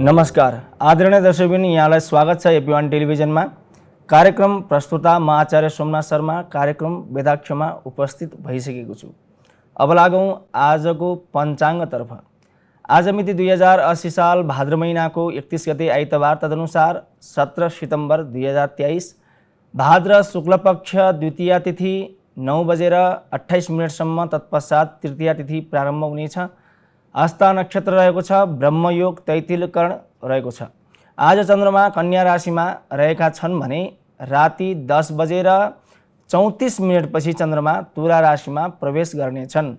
नमस्कार आदरणीय दर्शकबिनी यहाँलाई स्वागत छ एपिवान टेलिभिजनमा कार्यक्रम प्रस्तुता म आचार्य सोमनाथ शर्मा कार्यक्रम वेदाक्षमा उपस्थित भइसकेको छु अब लागौँ आजको पञ्चाङ्गतर्फ आज मिति दुई हजार अस्सी साल भाद्र महिनाको एकतिस गते आइतबार तदनुसार सत्र सितम्बर दुई हजार तेइस भाद्र शुक्लपक्ष द्वितीय तिथि नौ बजेर अठाइस मिनटसम्म तत्पश्चात तृतीय तिथि प्रारम्भ हुनेछ आस्था नक्षत्र रहेको छ ब्रह्मयोग तैतिलकर्ण रहेको छ आज चन्द्रमा कन्या राशिमा रहेका छन् भने राति दस बजेर चौतिस मिनटपछि चन्द्रमा तुला राशिमा प्रवेश गर्नेछन्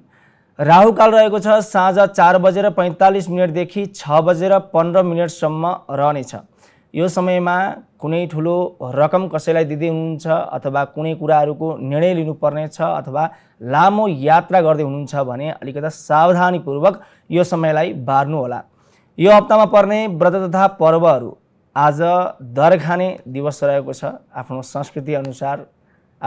राहुकाल रहेको छ साँझ चार बजेर पैँतालिस मिनटदेखि छ बजेर पन्ध्र मिनटसम्म रहनेछ यो समयमा कुनै ठुलो रकम कसैलाई दिँदै हुनुहुन्छ अथवा कुनै कुराहरूको निर्णय लिनुपर्ने छ अथवा लामो यात्रा गर्दै हुनुहुन्छ भने अलिकता सावधानीपूर्वक यो समयलाई बार्नुहोला यो हप्तामा पर्ने व्रत तथा पर्वहरू आज दर खाने दिवस रहेको छ आफ्नो संस्कृतिअनुसार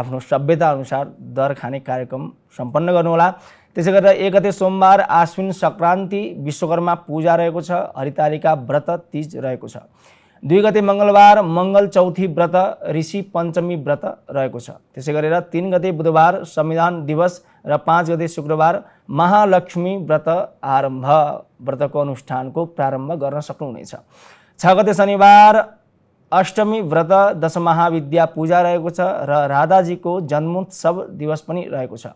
आफ्नो सभ्यताअनुसार दर खाने कार्यक्रम सम्पन्न गर्नुहोला त्यसै गरेर एक गते सोमबार आश्विन सङ्क्रान्ति विश्वकर्मा पूजा रहेको छ हरितालिका व्रत तिज रहेको छ दुई गते मङ्गलबार मङ्गल चौथी व्रत ऋषि पञ्चमी व्रत रहेको छ त्यसै गरेर तिन गते बुधबार संविधान दिवस र पाँच गते शुक्रबार महालक्ष्मी व्रत आरम्भ व्रतको अनुष्ठानको प्रारम्भ गर्न सक्नुहुनेछ छ गते शनिबार अष्टमी व्रत दशमहाविद्या पूजा रहेको छ र राधाजीको जन्मोत्सव दिवस पनि रहेको छ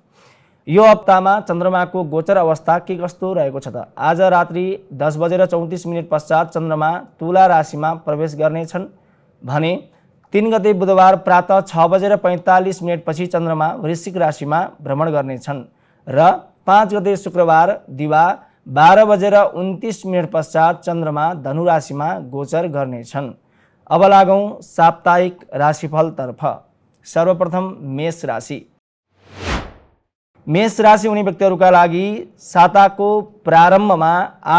यो हप्तामा चन्द्रमाको गोचर अवस्था के कस्तो रहेको छ त आज रात्रि दस बजेर चौतिस मिनट पश्चात चन्द्रमा तुला राशिमा प्रवेश गर्नेछन् भने तिन गते बुधबार प्रातः छ बजेर पैँतालिस मिनटपछि चन्द्रमा वृश्चिक राशिमा भ्रमण गर्नेछन् र पाँच गते शुक्रबार दिवा बाह्र बजेर उन्तिस मिनट पश्चात चन्द्रमा धनु राशिमा गोचर गर्नेछन् अब लागौँ साप्ताहिक राशिफलतर्फ सर्वप्रथम मेष राशि मेष राशि हुने व्यक्तिहरूका लागि साताको प्रारम्भमा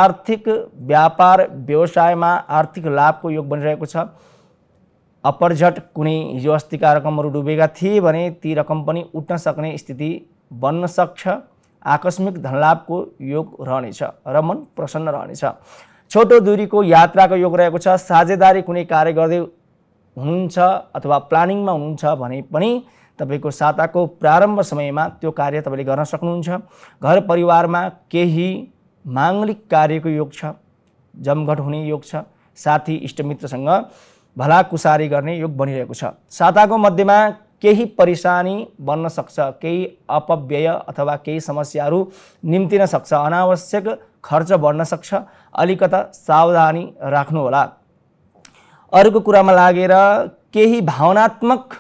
आर्थिक व्यापार व्यवसायमा आर्थिक लाभको योग बनिरहेको छ अपरझट कुनै हिजो अस्तिका रकमहरू डुबेका थिए भने ती रकम पनि उठ्न सक्ने स्थिति बन्न सक्छ आकस्मिक धनलाभको योग रहनेछ र मन प्रसन्न रहनेछ छोटो दुरीको यात्राको योग रहेको छ साझेदारी कुनै कार्य गर्दै हुनुहुन्छ अथवा प्लानिङमा हुनुहुन्छ भने पनि तपाईँको साताको प्रारम्भ समयमा त्यो कार्य तपाईँले गर्न सक्नुहुन्छ घर परिवारमा केही माङ्गलिक कार्यको योग छ जमघट हुने योग छ साथी इष्टमित्रसँग भलाकुसारी गर्ने योग बनिरहेको छ साताको मध्येमा केही परेशानी बन्न सक्छ केही अपव्यय अथवा केही समस्याहरू निम्तिन सक्छ अनावश्यक खर्च बढ्न सक्छ अलिकता सावधानी राख्नुहोला अर्को कुरामा लागेर केही भावनात्मक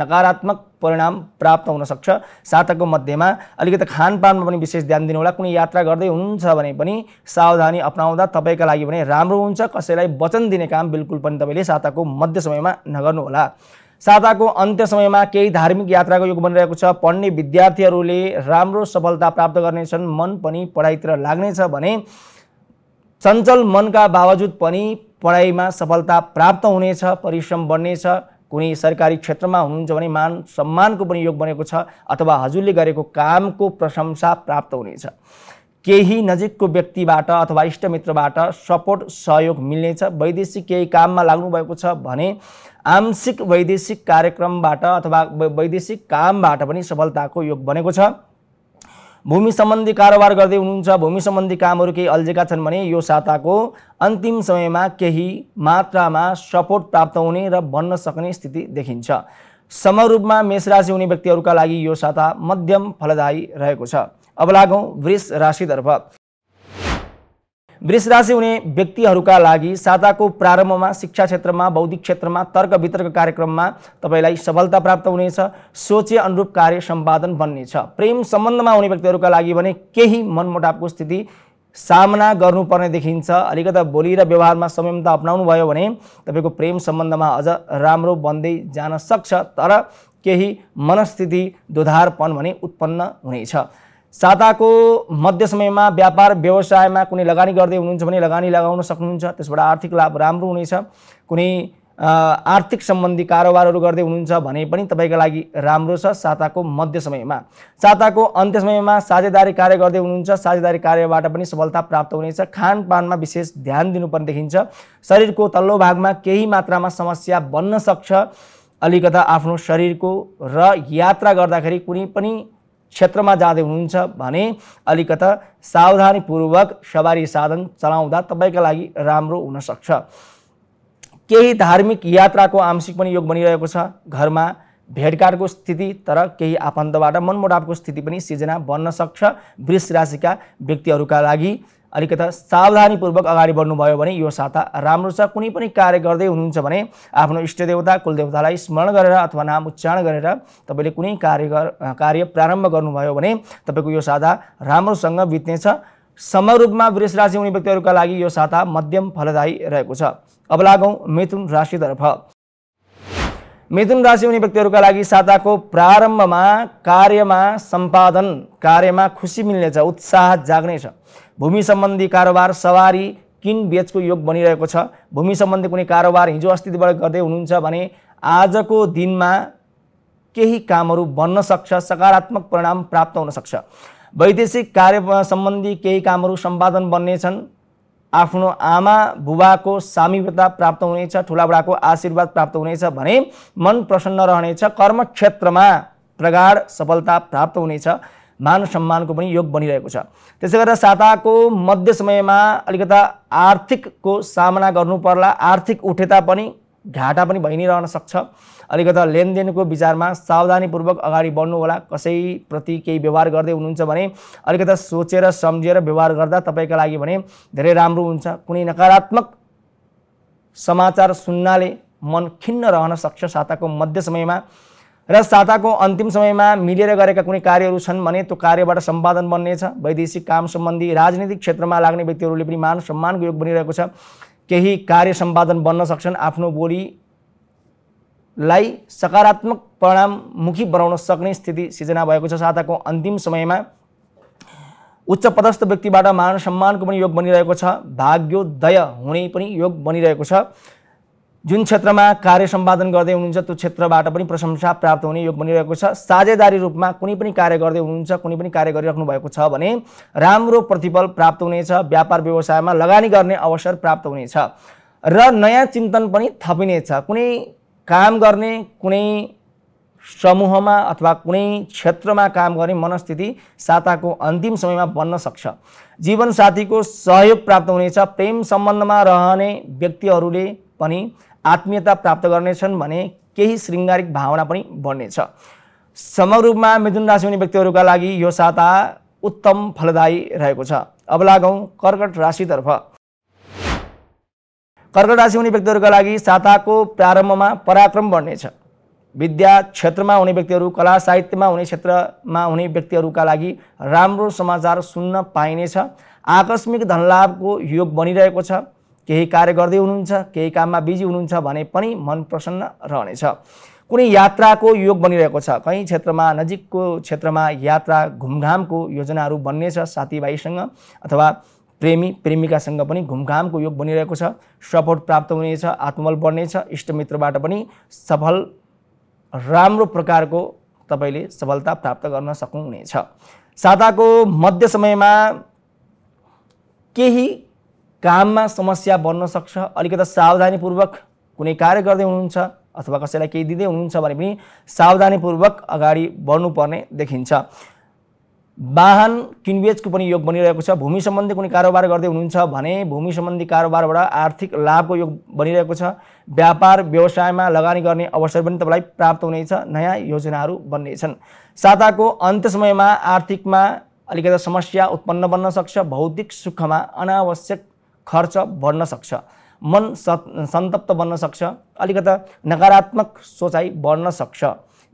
नकारात्मक परिणाम प्राप्त हुनसक्छ साताको मध्येमा अलिकति खानपानमा पनि विशेष ध्यान दिनुहोला कुनै यात्रा गर्दै हुनुहुन्छ भने पनि सावधानी अप्नाउँदा तपाईँका लागि भने राम्रो हुन्छ कसैलाई वचन दिने काम बिल्कुल पनि तपाईँले साताको मध्य समयमा नगर्नुहोला साताको अन्त्य समयमा केही धार्मिक यात्राको योग बनिरहेको छ पढ्ने विद्यार्थीहरूले राम्रो सफलता प्राप्त गर्नेछन् मन पनि पढाइतिर लाग्नेछ भने चञ्चल मनका बावजुद पनि पढाइमा सफलता प्राप्त हुनेछ परिश्रम बढ्नेछ कुनै सरकारी क्षेत्रमा हुनुहुन्छ भने मान सम्मानको पनि योग बनेको छ अथवा हजुरले गरेको कामको प्रशंसा प्राप्त हुनेछ केही नजिकको व्यक्तिबाट अथवा इष्टमित्रबाट सपोर्ट सहयोग मिल्नेछ वैदेशिक केही काममा लाग्नुभएको छ भने आंशिक वैदेशिक कार्यक्रमबाट अथवा वैदेशिक कामबाट पनि सफलताको योग बनेको छ भूमि सम्बन्धी कारोबार गर्दै हुनुहुन्छ भूमि सम्बन्धी कामहरू केही अल्झेका छन् भने यो साताको अन्तिम समयमा केही मात्रामा सपोर्ट प्राप्त हुने र बन्न सक्ने स्थिति देखिन्छ समरूपमा मेष राशि हुने व्यक्तिहरूका लागि यो साता मध्यम फलदायी रहेको छ अब लागौँ वृष राशितर्फ वृष राशि हुने व्यक्तिहरूका लागि साताको प्रारम्भमा शिक्षा क्षेत्रमा बौद्धिक क्षेत्रमा तर्क वितर्क कार्यक्रममा तपाईँलाई सफलता प्राप्त हुनेछ सोचे अनुरूप कार्य सम्पादन बन्नेछ प्रेम सम्बन्धमा हुने व्यक्तिहरूका लागि भने केही मनमुटापको स्थिति सामना गर्नुपर्ने देखिन्छ अलिकता बोली र व्यवहारमा संयमता अप्नाउनु भयो भने तपाईँको प्रेम सम्बन्धमा अझ राम्रो बन्दै जान सक्छ तर केही मनस्थिति दुधारपन भने उत्पन्न हुनेछ साताको मध्य समयमा व्यापार व्यवसायमा कुनै लगानी गर्दै हुनुहुन्छ भने लगानी लगाउन सक्नुहुन्छ त्यसबाट आर्थिक लाभ राम्रो हुनेछ कुनै आर्थिक सम्बन्धी कारोबारहरू गर्दै हुनुहुन्छ भने पनि तपाईँको लागि राम्रो छ साताको मध्य समयमा साताको अन्त्य समयमा साझेदारी कार्य गर्दै हुनुहुन्छ साझेदारी कार्यबाट पनि सफलता प्राप्त हुनेछ खानपानमा विशेष ध्यान दिनुपर्ने देखिन्छ शरीरको तल्लो भागमा केही मात्रामा समस्या बन्न सक्छ अलिकता आफ्नो शरीरको र यात्रा गर्दाखेरि कुनै पनि क्षेत्रमा जाँदै हुनुहुन्छ भने अलिकता सावधानीपूर्वक सवारी साधन चलाउँदा तपाईँका लागि राम्रो हुनसक्छ केही धार्मिक यात्राको आंशिक पनि योग बनिरहेको छ घरमा भेटघाटको स्थिति तर केही आफन्तबाट मनमुटावको स्थिति पनि सिर्जना बन्न सक्छ वृष राशिका व्यक्तिहरूका लागि अलिकता सावधानीपूर्वक अगाडि बढ्नुभयो भने यो साता राम्रो छ कुनै पनि कार्य गर्दै हुनुहुन्छ भने आफ्नो इष्टदेवता कुलदेवतालाई स्मरण गरेर अथवा नाम उच्चारण गरेर तपाईँले कुनै कार्य गर कार्य प्रारम्भ गर्नुभयो भने तपाईँको यो साता राम्रोसँग बित्नेछ समग्र रूपमा वृष राशि हुने व्यक्तिहरूका लागि यो साता मध्यम फलदायी रहेको छ अब लागौँ मिथुन राशितर्फ मिथुन राशि हुने व्यक्तिहरूका लागि साताको प्रारम्भमा कार्यमा सम्पादन कार्यमा खुसी मिल्नेछ उत्साह जाग्नेछ भूमि सम्बन्धी कारोबार सवारी किन बेचको योग बनिरहेको छ भूमि सम्बन्धी कुनै कारोबार हिजो अस्तित्वबाट गर्दै हुनुहुन्छ भने आजको दिनमा केही कामहरू बन्न सक्छ सकारात्मक परिणाम प्राप्त हुनसक्छ वैदेशिक कार्य सम्बन्धी केही कामहरू सम्पादन बन्नेछन् आफ्नो आमा बुबाको सामिप्यता प्राप्त हुनेछ ठुलाबुढाको आशीर्वाद प्राप्त हुनेछ भने मन प्रसन्न रहनेछ कर्मक्षेत्रमा प्रगाढ सफलता प्राप्त हुनेछ मान सम्मानको पनि योग बनिरहेको छ त्यसै गरेर साताको मध्य समयमा अलिकता आर्थिकको सामना गर्नुपर्ला आर्थिक उठेता पनि घाटा पनि भइ नै रहन सक्छ अलिकता लेनदेनको विचारमा सावधानीपूर्वक अगाडि बढ्नु होला कसैप्रति केही व्यवहार गर्दै हुनुहुन्छ भने अलिकता सोचेर सम्झेर व्यवहार गर्दा तपाईँका लागि भने धेरै राम्रो हुन्छ कुनै नकारात्मक समाचार सुन्नाले मन खिन्न रहन सक्छ साताको मध्य समयमा र साताको अन्तिम समयमा मिलेर गरेका कुनै कार्यहरू छन् भने त्यो कार्यबाट सम्पादन बन्नेछ वैदेशिक काम सम्बन्धी राजनीतिक क्षेत्रमा लाग्ने व्यक्तिहरूले पनि मान सम्मानको योग बनिरहेको छ केही कार्य सम्पादन बन्न सक्छन् आफ्नो बोलीलाई सकारात्मक परिणाममुखी बनाउन सक्ने स्थिति सिर्जना भएको छ साताको अन्तिम समयमा उच्च पदस्थ व्यक्तिबाट मान सम्मानको पनि योग बनिरहेको छ भाग्योदय हुने पनि योग बनिरहेको छ जुन क्षेत्रमा कार्य सम्पादन गर्दै हुनुहुन्छ त्यो क्षेत्रबाट पनि प्रशंसा प्राप्त हुने योग बनिरहेको छ साझेदारी रूपमा कुनै पनि कार्य गर्दै हुनुहुन्छ कुनै पनि कार्य गरिराख्नु भएको छ भने राम्रो प्रतिफल प्राप्त हुनेछ व्यापार व्यवसायमा लगानी गर्ने अवसर प्राप्त हुनेछ र नयाँ चिन्तन पनि थपिनेछ कुनै काम गर्ने कुनै समूहमा अथवा कुनै क्षेत्रमा काम गर्ने मनस्थिति साताको अन्तिम समयमा बन्न सक्छ जीवनसाथीको सहयोग प्राप्त हुनेछ प्रेम सम्बन्धमा रहने व्यक्तिहरूले पनि आत्मीयता प्राप्त गर्नेछन् भने केही शृङ्गारिक भावना पनि बढ्नेछ समग्र रूपमा मिथुन राशि हुने व्यक्तिहरूका लागि यो साता उत्तम फलदायी रहेको छ अब लागौँ कर्कट राशितर्फ कर्कट राशि हुने व्यक्तिहरूका लागि साताको प्रारम्भमा पराक्रम बढ्नेछ विद्या क्षेत्रमा हुने व्यक्तिहरू कला साहित्यमा हुने क्षेत्रमा हुने व्यक्तिहरूका लागि राम्रो समाचार सुन्न पाइनेछ आकस्मिक धनलाभको योग बनिरहेको छ केही कार्य गर्दै हुनुहुन्छ केही काममा बिजी हुनुहुन्छ भने पनि मन प्रसन्न रहनेछ कुनै यात्राको योग बनिरहेको छ कहीँ क्षेत्रमा नजिकको क्षेत्रमा यात्रा घुमघामको योजनाहरू बन्नेछ साथीभाइसँग अथवा प्रेमी प्रेमिकासँग पनि घुमघामको योग बनिरहेको छ सपोर्ट प्राप्त हुनेछ आत्मबल बढ्नेछ इष्टमित्रबाट पनि सफल राम्रो प्रकारको तपाईँले सफलता प्राप्त गर्न सक्नुहुनेछ साताको मध्य समयमा केही काममा समस्या बन्न सक्छ अलिकति सावधानीपूर्वक कुनै कार्य गर्दै हुनुहुन्छ अथवा कसैलाई केही दिँदै हुनुहुन्छ भने पनि सावधानीपूर्वक अगाडि बढ्नुपर्ने देखिन्छ वाहन किनबेचको पनि योग बनिरहेको छ भूमि सम्बन्धी कुनै कारोबार गर्दै हुनुहुन्छ भने भूमि सम्बन्धी कारोबारबाट आर्थिक लाभको योग बनिरहेको छ व्यापार व्यवसायमा लगानी गर्ने अवसर पनि तपाईँलाई प्राप्त हुनेछ नयाँ योजनाहरू बन्नेछन् साताको अन्त्य समयमा आर्थिकमा अलिकति समस्या उत्पन्न बन्न सक्छ भौतिक सुखमा अनावश्यक खर्च बढ्न सक्छ मन सन्तप्त बन्न सक्छ अलिकता नकारात्मक सोचाइ बढ्न सक्छ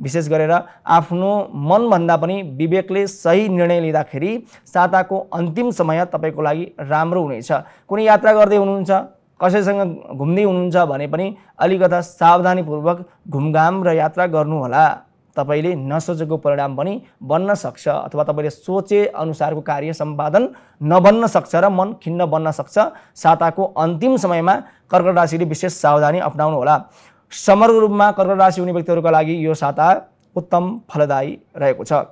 विशेष गरेर आफ्नो मनभन्दा पनि विवेकले सही निर्णय लिँदाखेरि साताको अन्तिम समय तपाईँको लागि राम्रो हुनेछ कुनै यात्रा गर्दै हुनुहुन्छ कसैसँग घुम्दै हुनुहुन्छ भने पनि अलिकता सावधानीपूर्वक घुमघाम र यात्रा गर्नुहोला तपाईँले नसोचेको परिणाम पनि बन्न सक्छ अथवा तपाईँले सोचे अनुसारको कार्य सम्पादन नबन्न सक्छ र मन खिन्न बन्न सक्छ साताको अन्तिम समयमा कर्कट राशिले विशेष सावधानी होला समग्र रूपमा कर्कट राशि हुने व्यक्तिहरूका लागि यो साता उत्तम फलदायी रहेको छ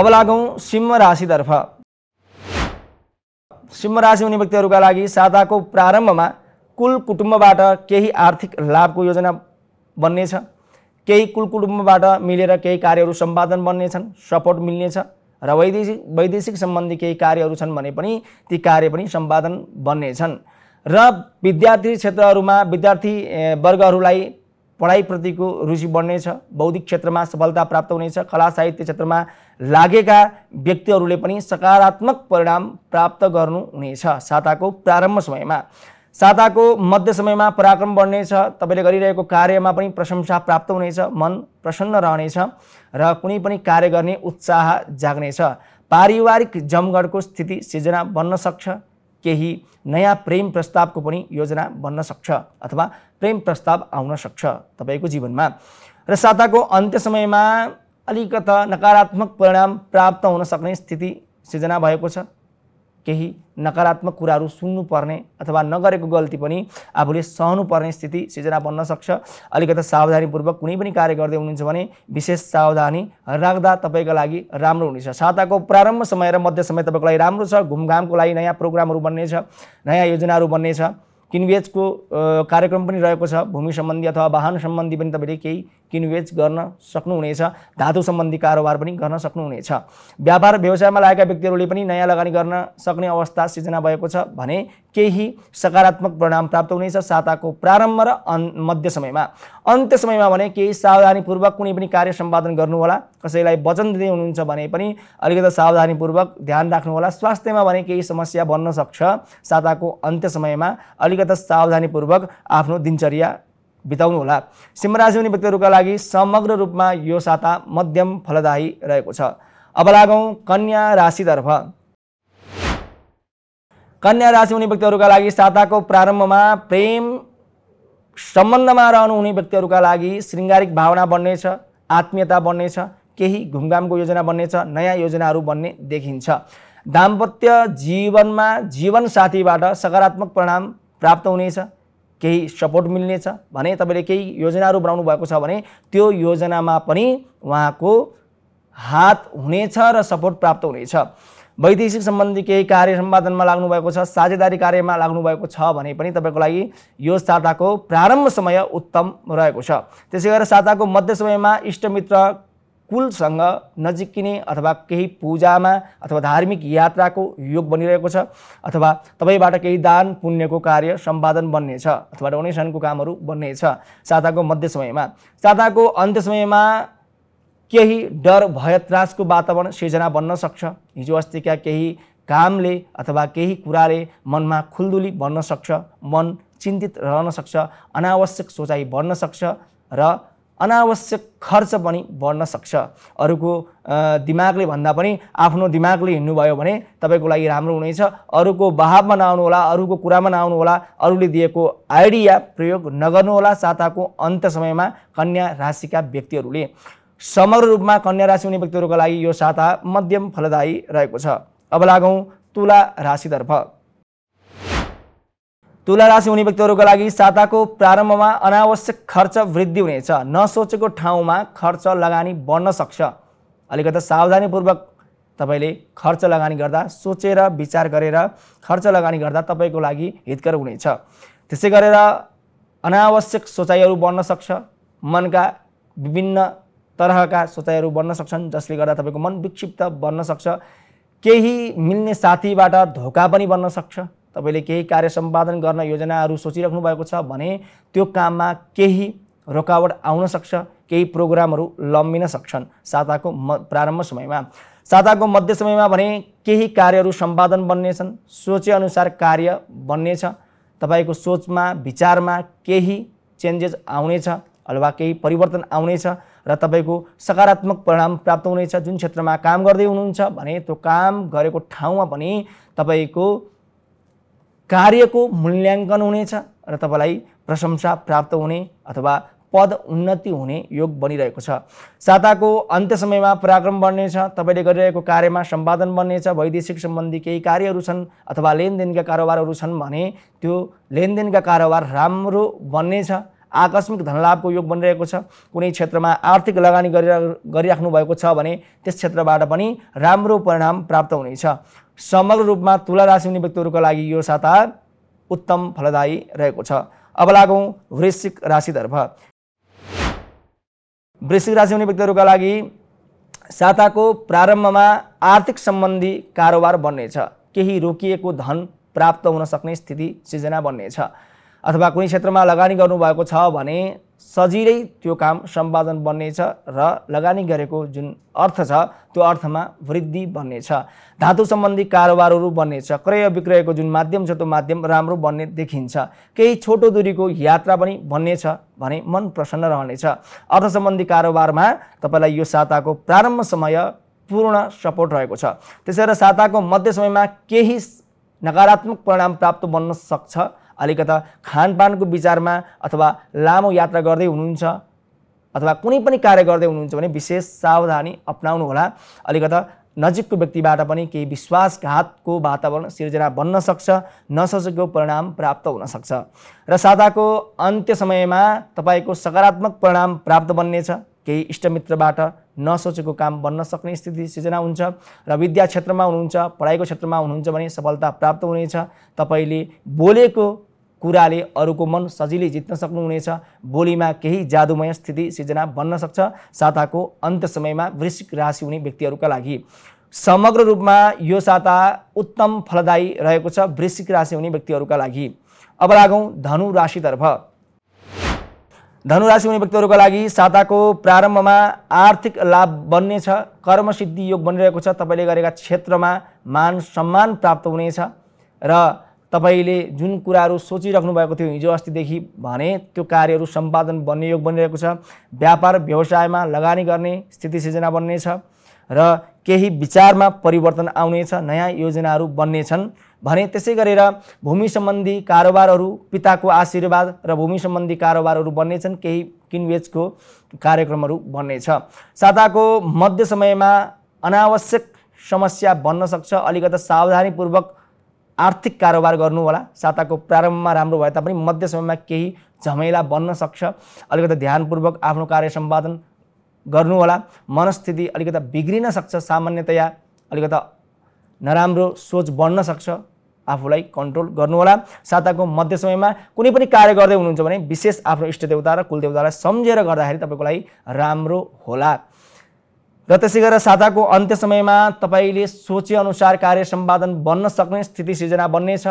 अब लागौँ सिंह राशितर्फ सिंह राशि हुने व्यक्तिहरूका लागि साताको प्रारम्भमा कुल कुटुम्बबाट केही आर्थिक लाभको योजना बन्नेछ केही कुल कुटुम्बबाट मिलेर केही कार्यहरू सम्पादन बन्नेछन् सपोर्ट मिल्नेछ र वैदेशिक वैदेशिक सम्बन्धी केही कार्यहरू छन् भने पनि ती कार्य पनि सम्पादन बन्नेछन् र विद्यार्थी क्षेत्रहरूमा विद्यार्थी वर्गहरूलाई पढाइप्रतिको रुचि बढ्नेछ बौद्धिक क्षेत्रमा सफलता प्राप्त हुनेछ कला साहित्य क्षेत्रमा लागेका व्यक्तिहरूले पनि सकारात्मक परिणाम प्राप्त गर्नुहुनेछ साताको प्रारम्भ समयमा साताको मध्य समयमा पराक्रम बढ्नेछ तपाईँले गरिरहेको कार्यमा पनि प्रशंसा प्राप्त हुनेछ मन प्रसन्न रहनेछ र कुनै पनि कार्य गर्ने उत्साह जाग्नेछ पारिवारिक जमघटको स्थिति सिर्जना बन्न सक्छ केही नयाँ प्रेम प्रस्तावको पनि योजना बन्न सक्छ अथवा प्रेम प्रस्ताव आउन सक्छ तपाईँको जीवनमा र साताको अन्त्य समयमा अलिकता नकारात्मक परिणाम प्राप्त हुन सक्ने स्थिति सिर्जना भएको छ केही नकारात्मक कुराहरू सुन्नुपर्ने अथवा नगरेको गल्ती पनि आफूले सहनुपर्ने स्थिति सिर्जना बन्न सक्छ अलिकति सावधानीपूर्वक कुनै पनि कार्य गर्दै हुनुहुन्छ भने विशेष सावधानी राख्दा तपाईँको लागि राम्रो हुनेछ साताको प्रारम्भ समय र मध्य समय तपाईँको लागि राम्रो छ घुमघामको लागि नयाँ प्रोग्रामहरू बन्नेछ नयाँ योजनाहरू बन्नेछ किनबेचको कार्यक्रम पनि रहेको छ भूमि सम्बन्धी अथवा वाहन सम्बन्धी पनि तपाईँले केही किनबेच गर्न सक्नुहुनेछ धातु सम्बन्धी कारोबार पनि गर्न सक्नुहुनेछ व्यापार व्यवसायमा लागेका व्यक्तिहरूले पनि नयाँ लगानी गर्न सक्ने अवस्था सिर्जना भएको छ भने केही सकारात्मक परिणाम प्राप्त हुनेछ साताको प्रारम्भ र अन् मध्य समयमा अन्त्य समयमा भने केही सावधानीपूर्वक कुनै पनि कार्य सम्पादन गर्नुहोला कसैलाई वचन दिँदै हुनुहुन्छ भने पनि अलिकति सावधानीपूर्वक ध्यान राख्नुहोला स्वास्थ्यमा भने केही समस्या बन्न सक्छ साताको अन्त्य समयमा अलिकति सावधानीपूर्वक आफ्नो दिनचर्या बिताउनुहोला सिंहराशि हुने व्यक्तिहरूका लागि समग्र रूपमा यो साता मध्यम फलदायी रहेको छ अब लागौँ कन्या राशितर्फ कन्या राशि हुने व्यक्तिहरूका लागि साताको प्रारम्भमा प्रेम सम्बन्धमा रहनुहुने व्यक्तिहरूका लागि शृङ्गारिक भावना बन्नेछ आत्मीयता बन्नेछ केही घुमघामको योजना बन्नेछ नयाँ योजनाहरू बन्ने देखिन्छ दाम्पत्य जीवनमा जीवनसाथीबाट सकारात्मक परिणाम प्राप्त हुनेछ केही सपोर्ट मिल्नेछ भने तपाईँले केही योजनाहरू बनाउनु भएको छ भने त्यो योजनामा पनि उहाँको हात हुनेछ र सपोर्ट प्राप्त हुनेछ वैदेशिक सम्बन्धी केही कार्य सम्पादनमा लाग्नुभएको छ साझेदारी कार्यमा लाग्नुभएको छ भने पनि तपाईँको लागि यो साताको प्रारम्भ समय उत्तम रहेको छ त्यसै गरेर साताको मध्य समयमा इष्टमित्र कुलसँग नजिकिने अथवा केही पूजामा अथवा धार्मिक यात्राको योग बनिरहेको छ अथवा तपाईँबाट केही दान पुण्यको कार्य सम्पादन बन्नेछ अथवा डोनेसनको कामहरू बन्नेछ साताको मध्य समयमा साताको अन्त्य समयमा केही डर भय त्रासको वातावरण सृजना बन्न सक्छ हिजो अस्तिका केही कामले अथवा केही कुराले मनमा खुल्दुली बन्न सक्छ मन चिन्तित रहन सक्छ अनावश्यक सोचाइ बढ्न सक्छ र अनावश्यक खर्च पनि बढ्न सक्छ अरूको दिमागले भन्दा पनि आफ्नो दिमागले हिँड्नुभयो भने तपाईँको लागि राम्रो हुनेछ अरूको बहावमा नआउनुहोला अरूको कुरामा नआउनुहोला अरूले दिएको आइडिया प्रयोग नगर्नुहोला साताको अन्त समयमा कन्या राशिका व्यक्तिहरूले समग्र रूपमा कन्या राशि हुने व्यक्तिहरूको लागि यो साता मध्यम फलदायी रहेको छ अब लागौँ तुला राशितर्फ तुला राशि हुने व्यक्तिहरूको लागि साताको प्रारम्भमा अनावश्यक खर्च वृद्धि हुनेछ नसोचेको ठाउँमा खर्च लगानी बढ्न सक्छ अलिकति सावधानीपूर्वक तपाईँले खर्च लगानी गर्दा सोचेर विचार गरेर खर्च लगानी गर्दा तपाईँको लागि हितकर हुनेछ त्यसै गरेर अनावश्यक सोचाइहरू बढ्न सक्छ मनका विभिन्न तरहका सोचाइहरू बढ्न सक्छन् जसले गर्दा तपाईँको मन विक्षिप्त बन्न सक्छ केही मिल्ने साथीबाट धोका पनि बन्न सक्छ तपाईँले केही कार्य सम्पादन गर्न योजनाहरू सोचिराख्नु भएको छ भने त्यो काममा केही रोकावट आउन सक्छ केही प्रोग्रामहरू लम्बिन सक्छन् साताको म प्रारम्भ समयमा साताको मध्य समयमा भने केही कार्यहरू सम्पादन बन्नेछन् सोचेअनुसार कार्य बन्नेछ तपाईँको सोचमा विचारमा केही चेन्जेस आउनेछ अथवा केही परिवर्तन आउनेछ र तपाईँको सकारात्मक परिणाम प्राप्त हुनेछ जुन क्षेत्रमा काम गर्दै हुनुहुन्छ भने त्यो काम गरेको ठाउँमा पनि तपाईँको कार्यको मूल्याङ्कन हुनेछ र तपाईँलाई प्रशंसा प्राप्त हुने अथवा पद उन्नति हुने योग बनिरहेको छ साताको अन्त्य समयमा पराक्रम बन्नेछ तपाईँले गरिरहेको कार्यमा सम्पादन बन्नेछ वैदेशिक सम्बन्धी केही कार्यहरू छन् अथवा लेनदेनका कारोबारहरू छन् भने त्यो लेनदेनका कारोबार राम्रो बन्नेछ आकस्मिक धनलाभको योग बनिरहेको छ कुनै क्षेत्रमा आर्थिक लगानी गरिराख्नु भएको छ भने त्यस क्षेत्रबाट पनि राम्रो परिणाम प्राप्त हुनेछ समग्र रूपमा तुला राशि हुने व्यक्तिहरूको लागि यो साता उत्तम फलदायी रहेको छ अब लागौँ वृश्चिक राशितर्फ वृश्चिक राशि हुने व्यक्तिहरूका लागि साताको प्रारम्भमा आर्थिक सम्बन्धी कारोबार बन्नेछ केही रोकिएको धन प्राप्त हुन सक्ने स्थिति सिर्जना बन्नेछ अथवा कुनै क्षेत्रमा लगानी गर्नुभएको छ भने सजिलै त्यो काम सम्पादन बन्नेछ र लगानी गरेको जुन अर्थ छ त्यो अर्थमा वृद्धि बन्नेछ धातु सम्बन्धी कारोबारहरू बन्नेछ क्रय विक्रयको जुन माध्यम छ त्यो माध्यम राम्रो बन्ने देखिन्छ केही छोटो दुरीको यात्रा पनि बन्नेछ भने मन प्रसन्न रहनेछ अर्थ सम्बन्धी कारोबारमा तपाईँलाई यो साताको प्रारम्भ समय पूर्ण सपोर्ट रहेको छ त्यसै र साताको मध्य समयमा केही नकारात्मक परिणाम प्राप्त बन्न सक्छ अलिकता खानपानको विचारमा अथवा लामो यात्रा गर्दै हुनुहुन्छ अथवा कुनै पनि कार्य गर्दै हुनुहुन्छ भने विशेष सावधानी होला अलिकता नजिकको व्यक्तिबाट पनि केही विश्वासघातको वातावरण सिर्जना बन्न सक्छ नसोचेको परिणाम प्राप्त हुनसक्छ र साताको अन्त्य समयमा तपाईँको सकारात्मक परिणाम प्राप्त बन्नेछ केही इष्टमित्रबाट नसोचेको काम बन्न सक्ने स्थिति सिर्जना हुन्छ र विद्या क्षेत्रमा हुनुहुन्छ पढाइको क्षेत्रमा हुनुहुन्छ भने सफलता प्राप्त हुनेछ तपाईँले बोलेको कुराले अरूको मन सजिलै जित्न सक्नुहुनेछ बोलीमा केही जादुमय स्थिति सिर्जना बन्न सक्छ साताको अन्त्य समयमा वृश्चिक राशि हुने व्यक्तिहरूका लागि समग्र रूपमा यो साता उत्तम फलदायी रहेको छ वृश्चिक राशि हुने व्यक्तिहरूका लागि अब लागौँ धनु राशितर्फ धनु राशि हुने व्यक्तिहरूका लागि साताको प्रारम्भमा आर्थिक लाभ बन्नेछ कर्मसिद्धि योग बनिरहेको छ तपाईँले गरेका क्षेत्रमा मान सम्मान प्राप्त हुनेछ र तपाईँले जुन कुराहरू सोचिराख्नु भएको थियो हिजो अस्तिदेखि भने त्यो कार्यहरू सम्पादन बन्ने योग बनिरहेको छ व्यापार व्यवसायमा लगानी गर्ने स्थिति सिर्जना बन्नेछ र केही विचारमा परिवर्तन आउनेछ नयाँ योजनाहरू बन्नेछन् भने त्यसै गरेर भूमि सम्बन्धी कारोबारहरू पिताको आशीर्वाद र भूमि सम्बन्धी कारोबारहरू बन्नेछन् केही किनबेचको कार्यक्रमहरू बन्नेछ साताको मध्य समयमा अनावश्यक समस्या बन्न सक्छ अलिकति सावधानीपूर्वक आर्थिक कारोबार गर्नु होला साताको प्रारम्भमा राम्रो भए तापनि मध्य समयमा केही झमेला बन्न सक्छ अलिकति ध्यानपूर्वक आफ्नो कार्य सम्पादन गर्नु होला मनस्थिति अलिकति बिग्रिन सक्छ सामान्यतया अलिकता नराम्रो सोच बढ्न सक्छ आफूलाई कन्ट्रोल गर्नु होला साताको मध्य समयमा कुनै पनि कार्य गर्दै हुनुहुन्छ भने विशेष आफ्नो इष्टदेवता र कुलदेवतालाई सम्झेर गर्दाखेरि तपाईँको लागि राम्रो होला र त्यसै गरेर साताको अन्त्य समयमा तपाईँले सोचेअनुसार कार्य सम्पादन बन्न सक्ने स्थिति सिर्जना बन्नेछ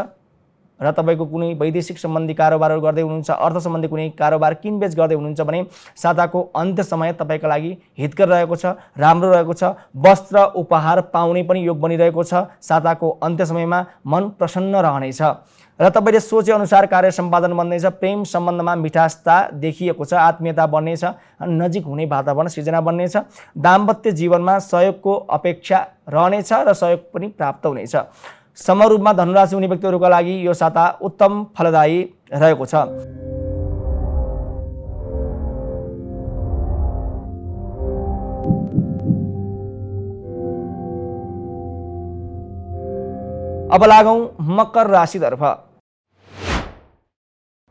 र तपाईँको कुनै वैदेशिक सम्बन्धी कारोबारहरू गर्दै हुनुहुन्छ अर्थ सम्बन्धी कुनै कारोबार किनबेच गर्दै हुनुहुन्छ भने साताको अन्त्य समय तपाईँका लागि हितकर रहेको छ राम्रो रहेको छ वस्त्र उपहार पाउने पनि योग बनिरहेको छ साताको अन्त्य समयमा मन प्रसन्न रहनेछ र तपाईँले सोचेअनुसार कार्य सम्पादन बन्दैछ प्रेम सम्बन्धमा मिठासता देखिएको छ आत्मीयता बन्नेछ नजिक हुने वातावरण सिर्जना बन्नेछ दाम्पत्य जीवनमा सहयोगको अपेक्षा रहनेछ र सहयोग पनि प्राप्त हुनेछ समरूपमा धनुराशि हुने व्यक्तिहरूका लागि यो साता उत्तम फलदायी रहेको छ अब लागौँ मकर राशितर्फ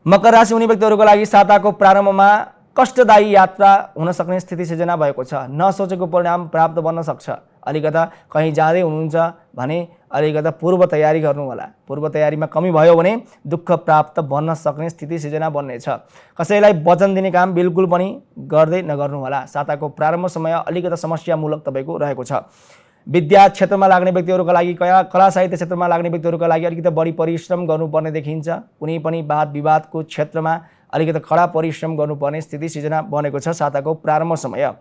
मकर राशि हुने व्यक्तिहरूको लागि साताको प्रारम्भमा कष्टदायी यात्रा हुन सक्ने स्थिति सृजना भएको छ नसोचेको परिणाम प्राप्त बन्न सक्छ अलिकता कहीँ जाँदै हुनुहुन्छ भने अलिकता पूर्व तयारी गर्नुहोला पूर्व तयारीमा कमी भयो भने दुःख प्राप्त बन्न सक्ने स्थिति सृजना बन्नेछ कसैलाई वचन दिने काम बिल्कुल पनि गर्दै नगर्नु होला साताको प्रारम्भ समय अलिकता समस्यामूलक तपाईँको रहेको छ विद्या क्षेत्रमा लाग्ने व्यक्तिहरूका लागि कया कला साहित्य क्षेत्रमा लाग्ने व्यक्तिहरूका लागि अलिकति बढी परिश्रम गर्नुपर्ने देखिन्छ कुनै पनि वाद विवादको क्षेत्रमा अलिकति कडा परिश्रम गर्नुपर्ने स्थिति सिर्जना बनेको छ साताको प्रारम्भ समय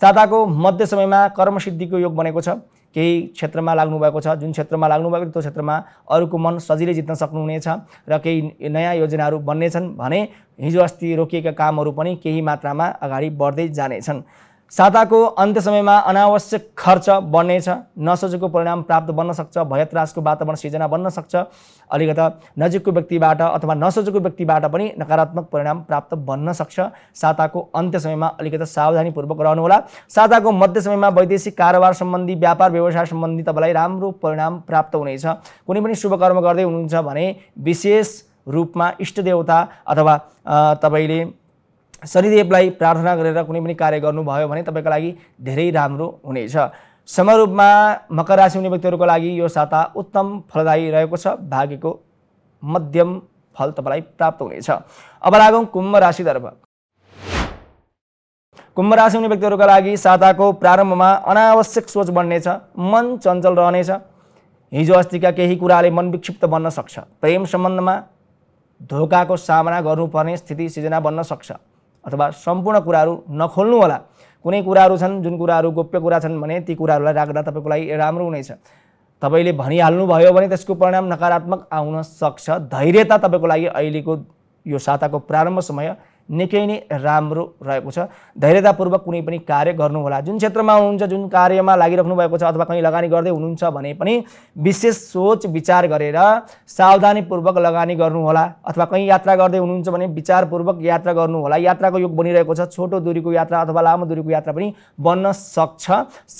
साताको मध्य समयमा कर्मसिद्धिको योग बनेको छ केही क्षेत्रमा लाग्नुभएको छ जुन क्षेत्रमा लाग्नुभएको त्यो क्षेत्रमा अरूको मन सजिलै जित्न सक्नुहुनेछ र केही नयाँ योजनाहरू बन्नेछन् भने हिजो अस्ति रोकिएका कामहरू पनि केही मात्रामा अगाडि बढ्दै जानेछन् साताको अन्त्य समयमा अनावश्यक खर्च बढ्नेछ नसोचेको परिणाम प्राप्त बन्न सक्छ भयत्रासको वातावरण सिर्जना बन्न सक्छ अलिकता नजिकको व्यक्तिबाट अथवा नसोचेको व्यक्तिबाट पनि नकारात्मक परिणाम प्राप्त बन्न सक्छ साताको अन्त्य समयमा अलिकता सावधानीपूर्वक रहनुहोला साताको मध्य समयमा वैदेशिक कारोबार सम्बन्धी व्यापार व्यवसाय सम्बन्धी तपाईँलाई राम्रो परिणाम प्राप्त हुनेछ कुनै पनि शुभकर्म गर्दै हुनुहुन्छ भने विशेष रूपमा इष्टदेवता अथवा तपाईँले शनिदेवलाई प्रार्थना गरेर कुनै पनि कार्य गर्नुभयो भने तपाईँको लागि धेरै राम्रो हुनेछ समरूपमा मकर राशि हुने व्यक्तिहरूको लागि यो साता उत्तम फलदायी रहेको छ भाग्यको मध्यम फल तपाईँलाई प्राप्त हुनेछ अब लागौँ कुम्भ राशितर्फ कुम्भ राशि हुने व्यक्तिहरूका लागि साताको प्रारम्भमा अनावश्यक सोच बन्नेछ मन चञ्चल रहनेछ हिजो अस्तिका केही कुराले मन विक्षिप्त बन्न सक्छ प्रेम सम्बन्धमा धोकाको सामना गर्नुपर्ने स्थिति सिर्जना बन्न सक्छ अथवा सम्पूर्ण कुराहरू नखोल्नु होला कुनै कुराहरू छन् जुन कुराहरू गोप्य कुरा छन् भने ती कुराहरूलाई राख्दा तपाईँको लागि राम्रो हुनेछ तपाईँले भनिहाल्नुभयो भने त्यसको परिणाम नकारात्मक आउन सक्छ धैर्यता तपाईँको लागि अहिलेको यो साताको प्रारम्भ समय निकै नै राम्रो रहेको छ धैर्यतापूर्वक कुनै पनि कार्य गर्नुहोला जुन क्षेत्रमा हुनुहुन्छ जुन कार्यमा लागिराख्नु भएको छ अथवा कहीँ लगानी गर्दै हुनुहुन्छ भने पनि विशेष सोच विचार गरेर सावधानीपूर्वक लगानी गर्नुहोला अथवा कहीँ यात्रा गर्दै हुनुहुन्छ भने विचारपूर्वक यात्रा गर्नुहोला यात्राको योग बनिरहेको छ छोटो दुरीको यात्रा अथवा लामो दुरीको यात्रा पनि बन्न सक्छ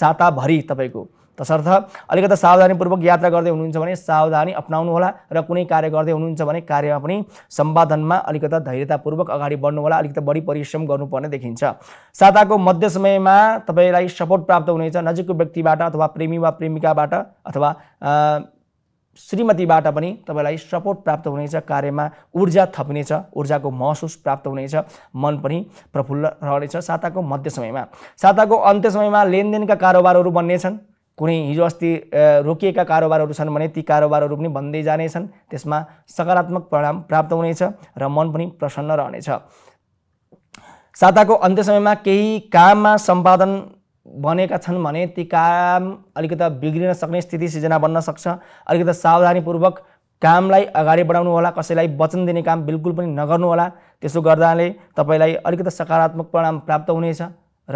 साताभरि तपाईँको तसर्थ अलिकति सावधानीपूर्वक यात्रा गर्दै हुनुहुन्छ भने सावधानी होला र कुनै कार्य गर्दै हुनुहुन्छ भने कार्यमा पनि सम्पादनमा अलिकति धैर्यतापूर्वक अगाडि बढ्नु होला अलिकति बढी परिश्रम गर्नुपर्ने देखिन्छ साताको मध्य समयमा तपाईँलाई सपोर्ट प्राप्त हुनेछ नजिकको व्यक्तिबाट अथवा प्रेमी वा प्रेमिकाबाट अथवा श्रीमतीबाट पनि तपाईँलाई सपोर्ट प्राप्त हुनेछ कार्यमा ऊर्जा थप्नेछ ऊर्जाको महसुस प्राप्त हुनेछ मन पनि प्रफुल्ल रहनेछ साताको मध्य समयमा साताको अन्त्य समयमा लेनदेनका कारोबारहरू बन्नेछन् कुनै हिजो अस्ति रोकिएका कारोबारहरू छन् भने ती कारोबारहरू पनि बन्दै जानेछन् त्यसमा सकारात्मक परिणाम प्राप्त हुनेछ र मन पनि प्रसन्न रहनेछ साताको अन्त्य समयमा केही काममा सम्पादन बनेका छन् भने ती काम अलिकति बिग्रिन सक्ने स्थिति सिर्जना बन्न सक्छ अलिकति सावधानीपूर्वक कामलाई अगाडि बढाउनु होला कसैलाई वचन दिने काम बिल्कुल पनि नगर्नु होला त्यसो गर्दाले तपाईँलाई अलिकति सकारात्मक परिणाम प्राप्त हुनेछ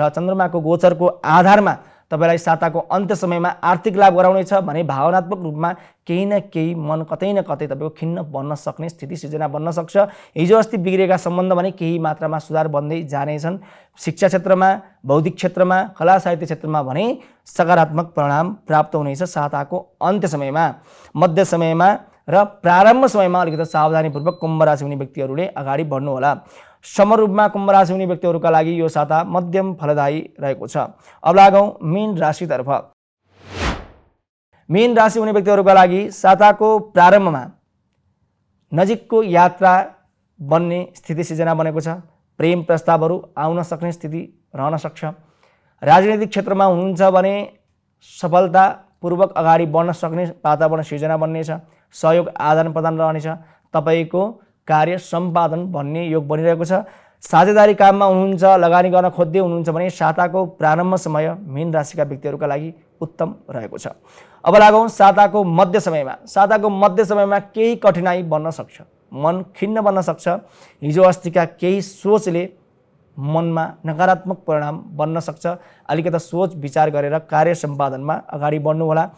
र चन्द्रमाको गोचरको आधारमा तपाईँलाई साताको अन्त्य समयमा आर्थिक लाभ गराउनेछ भने भावनात्मक रूपमा केही न केही मन कतै न कतै तपाईँको खिन्न बन्न सक्ने स्थिति सिर्जना बन्न सक्छ हिजो अस्ति बिग्रेका सम्बन्ध भने केही मात्रामा सुधार बन्दै जानेछन् शिक्षा क्षेत्रमा बौद्धिक क्षेत्रमा कला साहित्य क्षेत्रमा भने सकारात्मक परिणाम प्राप्त हुनेछ साताको अन्त्य समयमा मध्य समयमा र प्रारम्भ समयमा अलिकति सावधानीपूर्वक कुम्भ राशि हुने व्यक्तिहरूले अगाडि बढ्नुहोला समरूपमा कुम्भ राशि हुने व्यक्तिहरूका लागि यो साता मध्यम फलदायी रहेको छ अब लागौँ मीन राशितर्फ मीन राशि हुने व्यक्तिहरूका लागि साताको प्रारम्भमा नजिकको यात्रा बन्ने स्थिति सिर्जना बनेको छ प्रेम प्रस्तावहरू आउन सक्ने स्थिति रहन सक्छ राजनीतिक क्षेत्रमा हुनुहुन्छ भने सफलतापूर्वक अगाडि बढ्न सक्ने वातावरण सिर्जना बन्नेछ सहयोग आदान प्रदान रहनेछ तपाईँको कार्य सम्पादन भन्ने योग बनिरहेको छ साझेदारी काममा हुनुहुन्छ लगानी गर्न खोज्दै हुनुहुन्छ भने साताको प्रारम्भ समय मेन राशिका व्यक्तिहरूका लागि उत्तम रहेको छ अब लागौँ साताको मध्य समयमा साताको मध्य समयमा केही कठिनाई बन्न सक्छ मन खिन्न बन्न सक्छ हिजो अस्तिका केही सोचले मनमा नकारात्मक परिणाम बन्न सक्छ अलिकता सोच विचार गरेर कार्य सम्पादनमा अगाडि बढ्नुहोला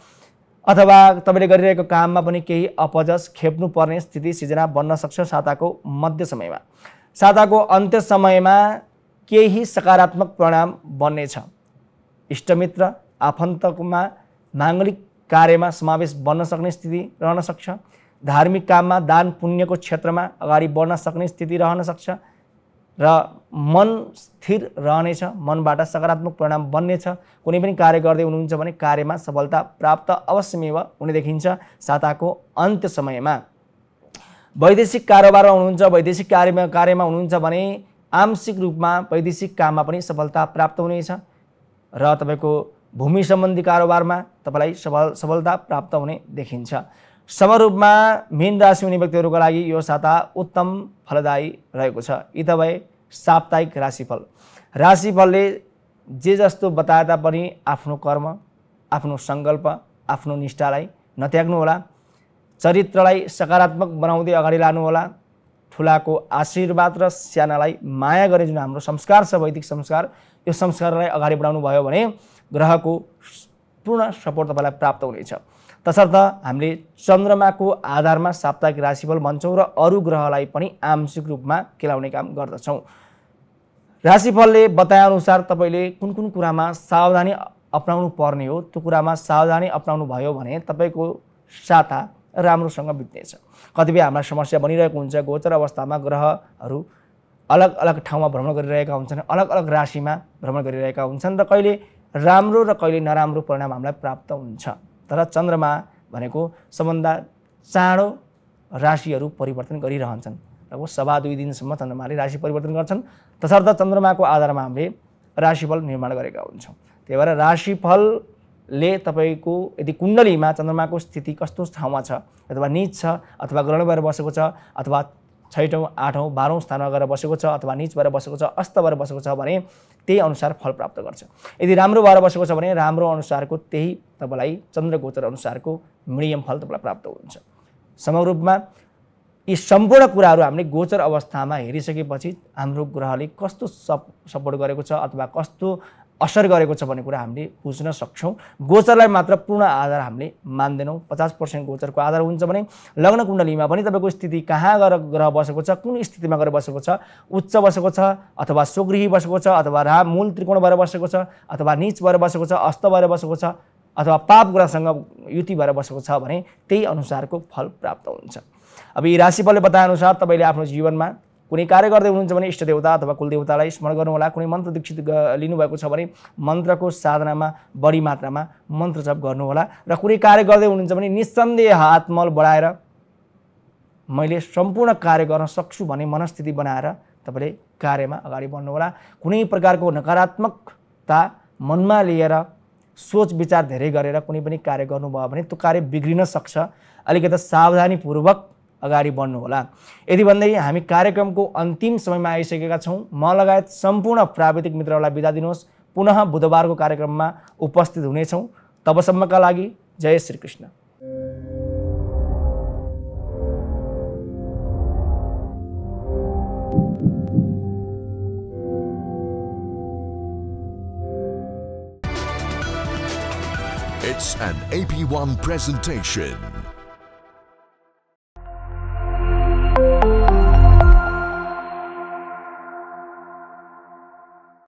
अथवा तपाईँले गरिरहेको काममा पनि केही अपजस खेप्नुपर्ने स्थिति सिर्जना बन्न सक्छ साताको मध्य समयमा साताको अन्त्य समयमा केही सकारात्मक परिणाम बन्नेछ इष्टमित्र आफन्तमा माङ्गलिक कार्यमा समावेश बन्न सक्ने स्थिति रहन सक्छ धार्मिक काममा दान पुण्यको क्षेत्रमा अगाडि बढ्न सक्ने स्थिति रहन सक्छ र मन स्थिर रहनेछ मनबाट सकारात्मक परिणाम बन्नेछ कुनै पनि कार्य गर्दै हुनुहुन्छ भने कार्यमा सफलता प्राप्त अवश्यमेव हुने देखिन्छ साताको अन्त्य समयमा वैदेशिक कारोबारमा हुनुहुन्छ वैदेशिक कार्यमा कार्यमा हुनुहुन्छ भने आंशिक रूपमा वैदेशिक काममा पनि सफलता प्राप्त हुनेछ र तपाईँको भूमि सम्बन्धी कारोबारमा तपाईँलाई सफल सफलता प्राप्त हुने देखिन्छ समरूपमा मिन राशि हुने व्यक्तिहरूको लागि यो साता उत्तम फलदायी रहेको छ यी त भए साप्ताहिक राशिफल राशिफलले जे जस्तो बताए तापनि आफ्नो कर्म आफ्नो सङ्कल्प आफ्नो निष्ठालाई नत्याग्नुहोला चरित्रलाई सकारात्मक बनाउँदै अगाडि लानुहोला ठुलाको आशीर्वाद र सानालाई माया गरे जुन हाम्रो संस्कार छ वैदिक संस्कार यो संस्कारलाई अगाडि बढाउनु भयो भने ग्रहको पूर्ण सपोर्ट तपाईँलाई प्राप्त हुनेछ तसर्थ हामीले चन्द्रमाको आधारमा साप्ताहिक राशिफल भन्छौँ र अरू ग्रहलाई पनि आंशिक रूपमा केलाउने काम गर्दछौँ राशिफलले बताएअनुसार तपाईँले कुन कुन कुरामा सावधानी अप्नाउनु पर्ने हो त्यो कुरामा सावधानी अप्नाउनु भयो भने तपाईँको साता राम्रोसँग बित्नेछ कतिपय हाम्रा समस्या बनिरहेको हुन्छ गोचर अवस्थामा ग्रहहरू अलग अलग ठाउँमा भ्रमण गरिरहेका हुन्छन् अलग अलग राशिमा भ्रमण गरिरहेका हुन्छन् र कहिले राम्रो र कहिले नराम्रो परिणाम हामीलाई प्राप्त हुन्छ तर चन्द्रमा भनेको सबभन्दा चाँडो राशिहरू परिवर्तन गरिरहन्छन् र सभा दुई दिनसम्म चन्द्रमाले राशि परिवर्तन गर्छन् तसर्थ चन्द्रमाको आधारमा हामीले राशिफल निर्माण गरेका हुन्छौँ त्यही भएर राशिफलले तपाईँको यदि कुण्डलीमा चन्द्रमाको स्थिति कस्तो ठाउँमा छ अथवा निज छ अथवा ग्रहण भएर बसेको छ अथवा छैटौँ आठौँ बाह्रौँ स्थानमा गएर बसेको छ अथवा निच भएर बसेको छ अस्त भएर बसेको छ भने त्यही अनुसार फल प्राप्त गर्छ यदि राम्रो भएर बसेको छ भने राम्रो अनुसारको त्यही तपाईँलाई गोचर अनुसारको मिडियम फल तपाईँलाई प्राप्त हुन्छ समग्र रूपमा यी सम्पूर्ण कुराहरू हामीले गोचर अवस्थामा हेरिसकेपछि हाम्रो ग्रहले कस्तो सप सपोर्ट गरेको छ अथवा कस्तो असर गरेको छ भन्ने कुरा हामीले बुझ्न सक्छौँ गोचरलाई मात्र पूर्ण आधार हामीले मान्दैनौँ पचास पर्सेन्ट गोचरको आधार हुन्छ भने लग्न कुण्डलीमा पनि तपाईँको स्थिति कहाँ गएर ग्रह बसेको छ कुन स्थितिमा गएर बसेको छ उच्च बसेको छ अथवा स्वगृही बसेको छ अथवा रा मूल त्रिकोण भएर बसेको छ अथवा निच भएर बसेको छ अस्त भएर बसेको छ अथवा पाप ग्रहसँग युति भएर बसेको छ भने त्यही अनुसारको फल प्राप्त हुन्छ अब यी राशिफलले बताएअनुसार तपाईँले आफ्नो जीवनमा कुनै कार्य गर्दै हुनुहुन्छ भने इष्टदेवता अथवा कुलदेवतालाई स्मरण गर्नुहोला कुनै मन्त्र दीक्षित लिनुभएको छ भने मन्त्रको साधनामा बढी मात्रामा मन्त्र जप गर्नुहोला र कुनै कार्य गर्दै हुनुहुन्छ भने निसन्देह मल बढाएर मैले सम्पूर्ण कार्य गर्न सक्छु भन्ने मनस्थिति बनाएर तपाईँले कार्यमा अगाडि बढ्नुहोला कुनै प्रकारको नकारात्मकता मनमा लिएर सोच विचार धेरै गरेर कुनै पनि कार्य गर्नुभयो भने त्यो कार्य बिग्रिन सक्छ अलिकति सावधानीपूर्वक अगाडि बढ्नुहोला यति भन्दै हामी कार्यक्रमको अन्तिम समयमा आइसकेका छौँ म लगायत सम्पूर्ण प्राविधिक मित्रहरूलाई बिदा दिनुहोस् पुनः बुधबारको कार्यक्रममा उपस्थित हुनेछौँ तबसम्मका लागि जय Shri Krishna It's an AP1 presentation.